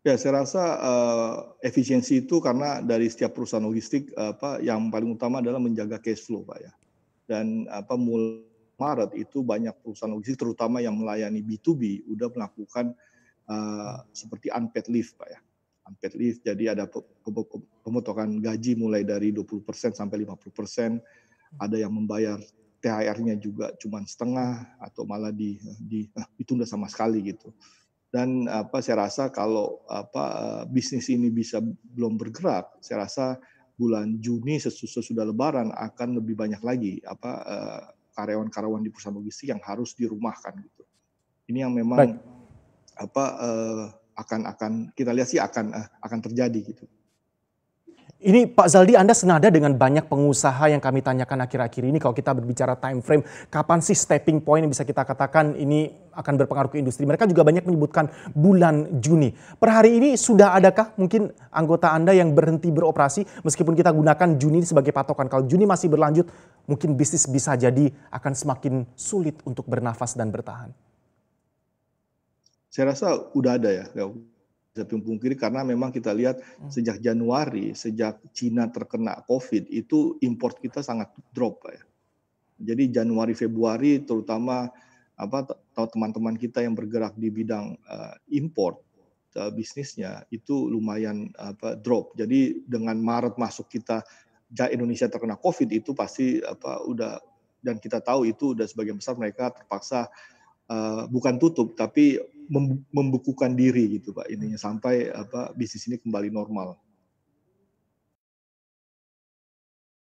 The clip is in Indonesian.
Ya, saya rasa uh, efisiensi itu karena dari setiap perusahaan logistik apa yang paling utama adalah menjaga cash flow, Pak ya. Dan apa mulai Maret itu banyak perusahaan logistik terutama yang melayani B2B udah melakukan uh, seperti unpaid leave, Pak ya. Unpaid leave jadi ada pemotongan gaji mulai dari 20% sampai 50%, ada yang membayar THR-nya juga cuma setengah atau malah di, di ditunda sama sekali gitu dan apa saya rasa kalau apa eh, bisnis ini bisa belum bergerak saya rasa bulan Juni sesudah lebaran akan lebih banyak lagi apa eh, karyawan-karyawan di perusahaan logistik yang harus dirumahkan gitu ini yang memang Baik. apa eh, akan akan kita lihat sih akan akan terjadi gitu ini Pak Zaldi Anda senada dengan banyak pengusaha yang kami tanyakan akhir-akhir ini kalau kita berbicara time frame, kapan sih stepping point yang bisa kita katakan ini akan berpengaruh ke industri. Mereka juga banyak menyebutkan bulan Juni. Per hari ini sudah adakah mungkin anggota Anda yang berhenti beroperasi meskipun kita gunakan Juni sebagai patokan. Kalau Juni masih berlanjut, mungkin bisnis bisa jadi akan semakin sulit untuk bernafas dan bertahan. Saya rasa udah ada ya bisa dipungkiri karena memang kita lihat hmm. sejak Januari, sejak Cina terkena COVID, itu import kita sangat drop. ya. Jadi Januari Februari terutama apa atau teman-teman kita yang bergerak di bidang uh, import uh, bisnisnya itu lumayan apa drop. Jadi dengan Maret masuk kita Indonesia terkena COVID itu pasti apa udah dan kita tahu itu udah sebagian besar mereka terpaksa uh, bukan tutup tapi membukukan diri gitu pak intinya sampai apa bisnis ini kembali normal